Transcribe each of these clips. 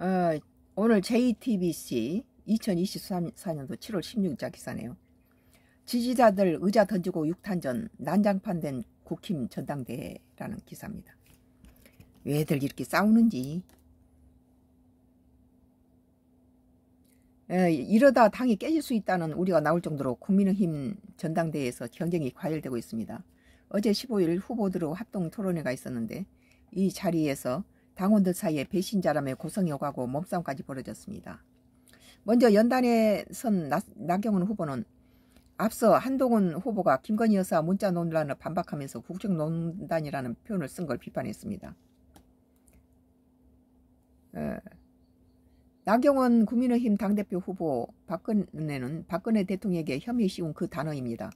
어, 오늘 JTBC 2024년도 7월 16일자 기사네요. 지지자들 의자 던지고 육탄전 난장판된 국힘 전당대회라는 기사입니다. 왜들 이렇게 싸우는지 에, 이러다 당이 깨질 수 있다는 우리가 나올 정도로 국민의힘 전당대회에서 경쟁이 과열되고 있습니다. 어제 15일 후보들의 합동 토론회가 있었는데 이 자리에서 당원들 사이에 배신자람의 고성이 오가고 몸싸움까지 벌어졌습니다. 먼저 연단에 선 나, 경원 후보는 앞서 한동훈 후보가 김건희 여사 문자 논란을 반박하면서 국정농단이라는 표현을 쓴 걸 비판했습니다. 에, 어, 나경원 국민의힘 당대표 후보 박근혜는 박근혜 대통령에게 혐의 씌운 그 단어입니다.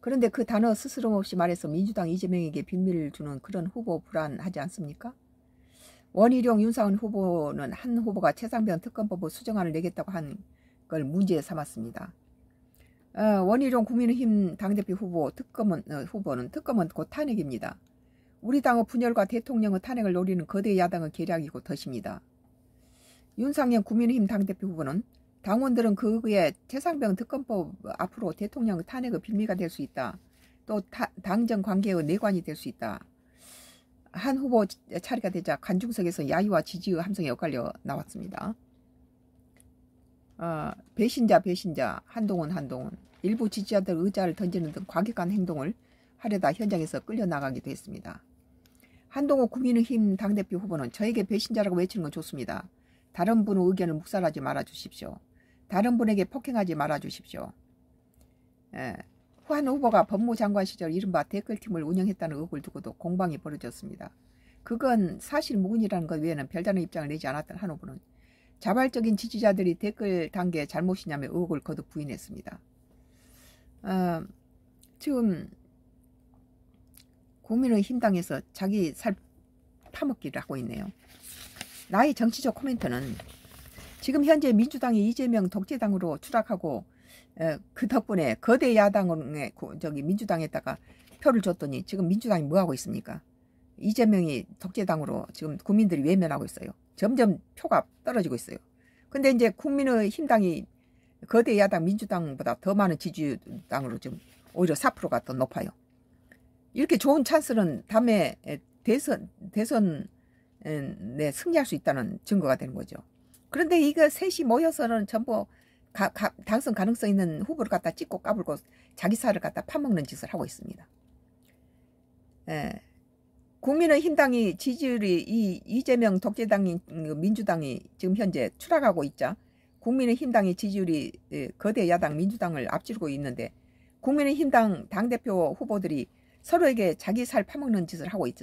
그런데 그 단어 스스럼 없이 말해서 민주당 이재명에게 빈밀을 주는 그런 후보 불안하지 않습니까? 원희룡 윤상훈 후보는 한 후보가 최상병 특검법 수정안을 내겠다고 한 걸 문제 삼았습니다. 어, 원희룡 국민의힘 당대표 후보 특검은, 어, 후보는 특검은 곧 탄핵입니다. 우리 당의 분열과 대통령의 탄핵을 노리는 거대 야당의 계략이고 덫입니다. 윤상현 국민의힘 당대표 후보는 당원들은 그에 최상병 특검법 앞으로 대통령 탄핵의 빌미가 될 수 있다. 또 당정 관계의 내관이 될 수 있다. 한 후보 차례가 되자 관중석에서 야유와 지지의 함성이 엇갈려 나왔습니다. 어, 배신자 배신자 한동훈 한동훈 일부 지지자들 의자를 던지는 등 과격한 행동을 하려다 현장에서 끌려나가기도 했습니다. 한동훈 국민의힘 당대표 후보는 저에게 배신자라고 외치는 건 좋습니다. 다른 분의 의견을 묵살하지 말아주십시오. 다른 분에게 폭행하지 말아주십시오. 예, 한 후보가 법무장관 시절 이른바 댓글팀을 운영했다는 의혹을 두고도 공방이 벌어졌습니다. 그건 사실 무근이라는 것 외에는 별다른 입장을 내지 않았던 한 후보는 자발적인 지지자들이 댓글 단계 잘못이냐며 의혹을 거듭 부인했습니다. 어, 지금 국민의힘당에서 자기 살 파먹기를 하고 있네요. 나의 정치적 코멘트는 지금 현재 민주당이 이재명 독재당으로 추락하고 어, 그 덕분에 거대 야당에 저기 민주당에다가 표를 줬더니 지금 민주당이 뭐 하고 있습니까? 이재명이 독재당으로 지금 국민들이 외면하고 있어요. 점점 표가 떨어지고 있어요. 근데 이제 국민의힘당이 거대 야당 민주당보다 더 많은 지지당으로 지금 오히려 4%가 더 높아요. 이렇게 좋은 찬스는 다음에 대선 대선에 승리할 수 있다는 증거가 되는 거죠. 그런데 이거 셋이 모여서는 전부 가, 가, 당선 가능성 있는 후보를 갖다 찍고 까불고 자기 살을 갖다 파먹는 짓을 하고 있습니다. 예. 국민의힘당이 지지율이 이 이재명 독재당인 그 민주당이 지금 현재 추락하고 있자 국민의힘당의 지지율이 예, 거대 야당 민주당을 앞지르고 있는데 국민의힘당 당대표 후보들이 서로에게 자기 살 파먹는 짓을 하고 있,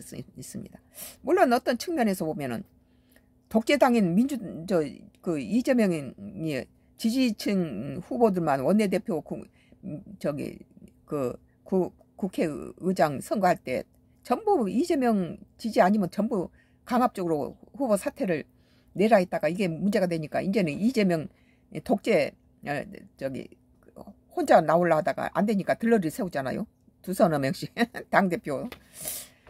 습니다 물론 어떤 측면에서 보면은 독재당인 민주 저그 이재명이 지지층 후보들만 원내대표 국, 저기 그 구, 국회의장 선거할 때 전부 이재명 지지 아니면 전부 강압적으로 후보 사퇴를 내라 했다가 이게 문제가 되니까 이제는 이재명 독재 어, 저기 혼자 나올라 하다가 안 되니까 들러리 세우잖아요. 두서너명씩 음 당대표.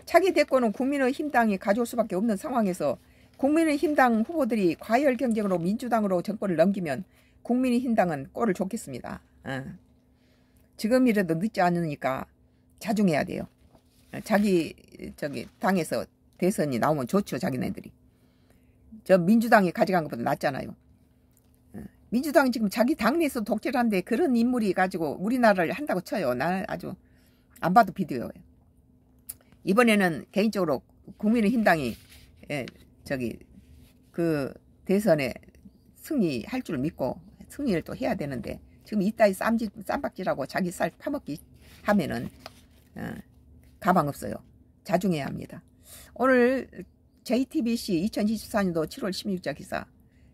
차기 대권은 국민의힘당이 가져올 수밖에 없는 상황에서 국민의힘당 후보들이 과열 경쟁으로 민주당으로 정권을 넘기면 국민의힘당은 꼴을 좋겠습니다. 어. 지금이라도 늦지 않으니까 자중해야 돼요. 어, 자기 저기 당에서 대선이 나오면 좋죠 자기네들이. 저 민주당이 가져간 것보다 낫잖아요. 어, 민주당이 지금 자기 당내에서 독재를 한데 그런 인물이 가지고 우리나라를 한다고 쳐요. 나 아주 안 봐도 비디오예요. 이번에는 개인적으로 국민의힘당이 예, 저기 그 대선에 승리할 줄 믿고 승리를 또 해야 되는데 지금 이따위 쌈질, 쌈박질하고 자기 쌀 파먹기 하면은 어, 가방 없어요. 자중해야 합니다. 오늘 JTBC 2024년도 7월 16일자 기사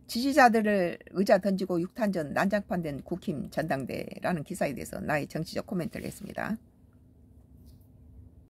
지지자들을 의자 던지고 육탄전 난장판된 국힘 전당대라는 기사에 대해서 나의 정치적 코멘트를 했습니다.